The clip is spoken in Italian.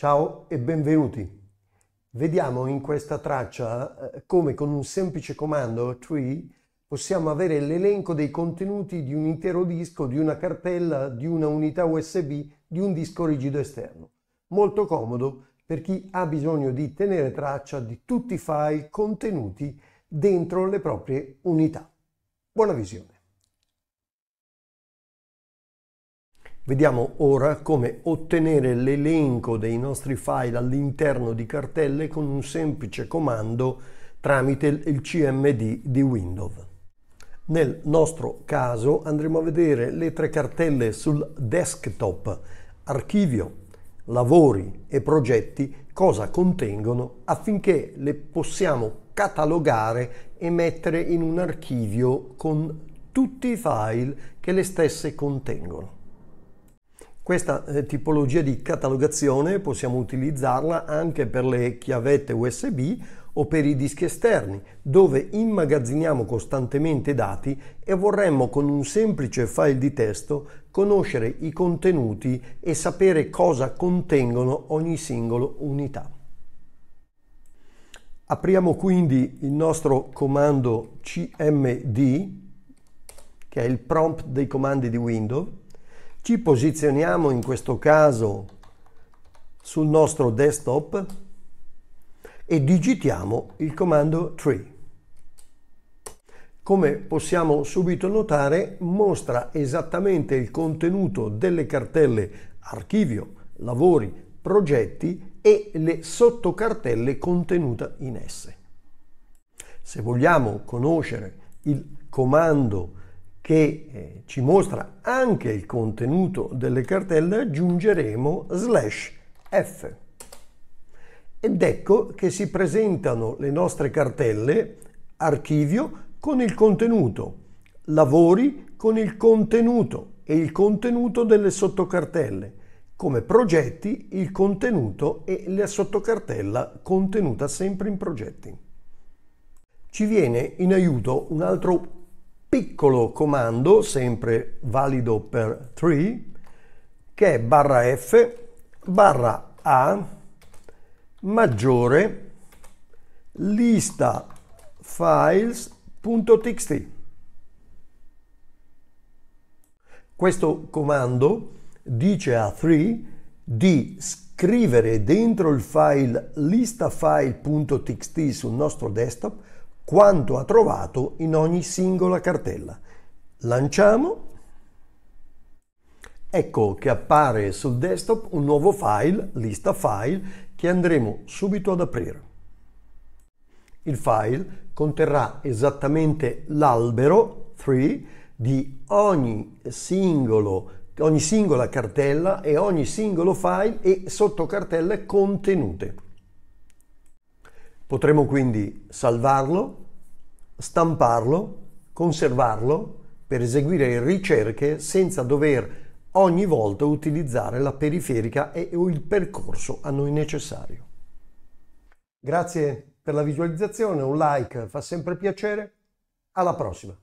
Ciao e benvenuti. Vediamo in questa traccia eh, come con un semplice comando tree possiamo avere l'elenco dei contenuti di un intero disco, di una cartella, di una unità USB, di un disco rigido esterno. Molto comodo per chi ha bisogno di tenere traccia di tutti i file contenuti dentro le proprie unità. Buona visione. Vediamo ora come ottenere l'elenco dei nostri file all'interno di cartelle con un semplice comando tramite il CMD di Windows. Nel nostro caso andremo a vedere le tre cartelle sul desktop, archivio, lavori e progetti, cosa contengono affinché le possiamo catalogare e mettere in un archivio con tutti i file che le stesse contengono. Questa eh, tipologia di catalogazione possiamo utilizzarla anche per le chiavette USB o per i dischi esterni, dove immagazziniamo costantemente dati e vorremmo con un semplice file di testo conoscere i contenuti e sapere cosa contengono ogni singola unità. Apriamo quindi il nostro comando cmd, che è il prompt dei comandi di Windows, ci posizioniamo in questo caso sul nostro desktop e digitiamo il comando tree. Come possiamo subito notare mostra esattamente il contenuto delle cartelle archivio, lavori, progetti e le sottocartelle contenute in esse. Se vogliamo conoscere il comando che eh, ci mostra anche il contenuto delle cartelle, aggiungeremo slash F. Ed ecco che si presentano le nostre cartelle archivio con il contenuto, lavori con il contenuto e il contenuto delle sottocartelle, come progetti il contenuto e la sottocartella contenuta sempre in progetti. Ci viene in aiuto un altro piccolo comando, sempre valido per 3, che è barra F, barra A, maggiore, lista files.txt. Questo comando dice a 3 di scrivere dentro il file listafile.txt sul nostro desktop quanto ha trovato in ogni singola cartella. Lanciamo. Ecco che appare sul desktop un nuovo file, lista file, che andremo subito ad aprire. Il file conterrà esattamente l'albero 3 di ogni, singolo, ogni singola cartella e ogni singolo file e sottocartelle contenute. Potremo quindi salvarlo, stamparlo, conservarlo per eseguire ricerche senza dover ogni volta utilizzare la periferica e o il percorso a noi necessario. Grazie per la visualizzazione, un like fa sempre piacere, alla prossima!